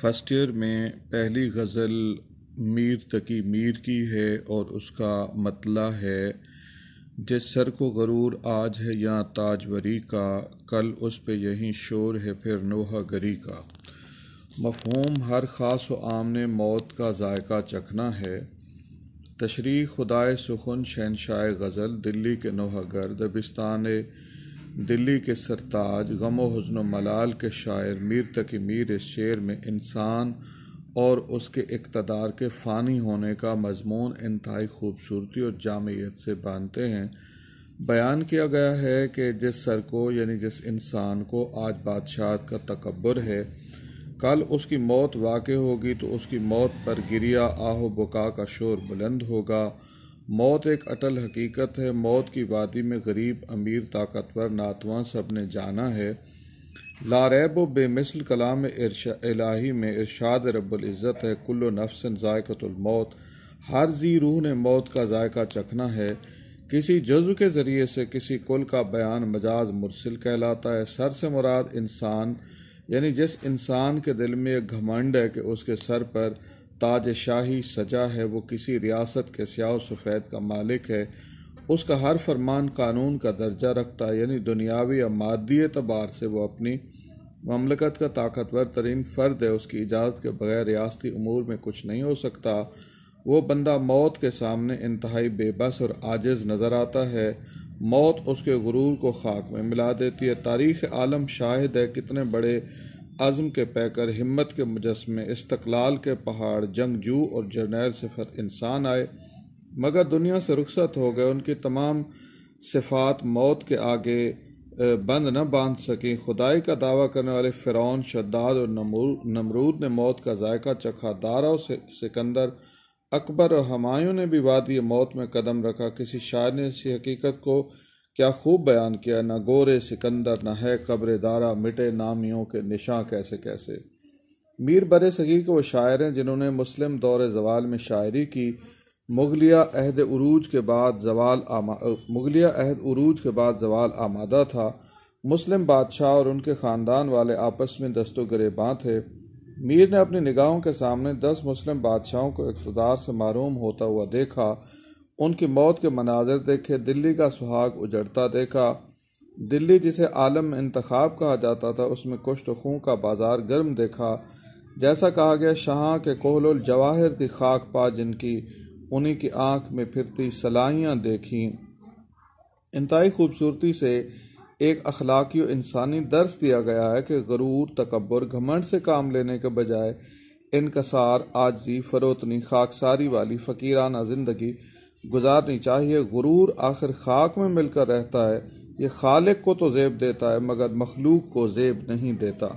first year میں پہلی غزل میر تقی میر کی ہے اور اس کا مطلع ہے جس سر کو غرور آج ہے یا تاجوری کا کل اس پہ یہیں شور ہے پھر نوحہ گری کا مفہوم ہر خاص و عام نے موت کا ذائقہ چکھنا ہے تشریح خدائے سخن شہنشاہ غزل دلی کے گر دبستان دلی کے سرتاج غم و حزن و ملال کے شاعر میر تقی میر اس شعر میں انسان اور اس کے اقتدار کے فانی ہونے کا مضمون انتہائی خوبصورتی اور جامعیت سے باندھتے ہیں بیان کیا گیا ہے کہ جس سر کو یعنی جس انسان کو آج بادشاہت کا تکبر ہے کل اس کی موت واقع ہوگی تو اس کی موت پر گریا و بکا کا شور بلند ہوگا موت ایک اٹل حقیقت ہے موت کی وادی میں غریب امیر طاقتور ناتواں سب نے جانا ہے لاریب و بے مثل کلام الہی میں ارشاد رب العزت ہے کل و نفس ذائقہ الموت ہر زی روح نے موت کا ذائقہ چکھنا ہے کسی جزو کے ذریعے سے کسی کل کا بیان مجاز مرسل کہلاتا ہے سر سے مراد انسان یعنی جس انسان کے دل میں ایک گھمنڈ ہے کہ اس کے سر پر تاج شاہی سجا ہے وہ کسی ریاست کے سیاہ و سفید کا مالک ہے اس کا ہر فرمان قانون کا درجہ رکھتا ہے یعنی دنیاوی یا مادی اعتبار سے وہ اپنی مملکت کا طاقتور ترین فرد ہے اس کی اجازت کے بغیر ریاستی امور میں کچھ نہیں ہو سکتا وہ بندہ موت کے سامنے انتہائی بے بس اور عاجز نظر آتا ہے موت اس کے غرور کو خاک میں ملا دیتی ہے تاریخ عالم شاہد ہے کتنے بڑے عزم کے پیکر ہمت کے مجسمے استقلال کے پہاڑ جنگجو اور جرنیل صفت انسان آئے مگر دنیا سے رخصت ہو گئے ان کی تمام صفات موت کے آگے بند نہ باندھ سکیں خدائی کا دعویٰ کرنے والے فرعون شداد اور نمرود نے موت کا ذائقہ چکھا دارا سکندر اکبر اور ہمایوں نے بھی وادی موت میں قدم رکھا کسی شاعر نے اسی حقیقت کو کیا خوب بیان کیا نہ گورے سکندر نہ ہے قبر دارا مٹے نامیوں کے نشاں کیسے کیسے میر بر صغیر کے وہ شاعر ہیں جنہوں نے مسلم دور زوال میں شاعری کی مغلیہ عہد عروج کے بعد زوال آما مغلیہ عہد عروج کے بعد زوال آمادہ تھا مسلم بادشاہ اور ان کے خاندان والے آپس میں دست و گرے تھے میر نے اپنی نگاہوں کے سامنے دس مسلم بادشاہوں کو اقتدار سے معروم ہوتا ہوا دیکھا ان کی موت کے مناظر دیکھے دلی کا سہاگ اجڑتا دیکھا دلی جسے عالم انتخاب کہا جاتا تھا اس میں کشت خون کا بازار گرم دیکھا جیسا کہا گیا شاہاں کے کوہل الجواہر کی خاک پا جن کی انہی کی آنکھ میں پھرتی سلائیاں دیکھیں انتہائی خوبصورتی سے ایک اخلاقی و انسانی درس دیا گیا ہے کہ غرور تکبر گھمنٹ سے کام لینے کے بجائے انکسار آجزی فروتنی خاک ساری والی فقیرانہ زندگی گزارنی چاہیے غرور آخر خاک میں مل کر رہتا ہے یہ خالق کو تو زیب دیتا ہے مگر مخلوق کو زیب نہیں دیتا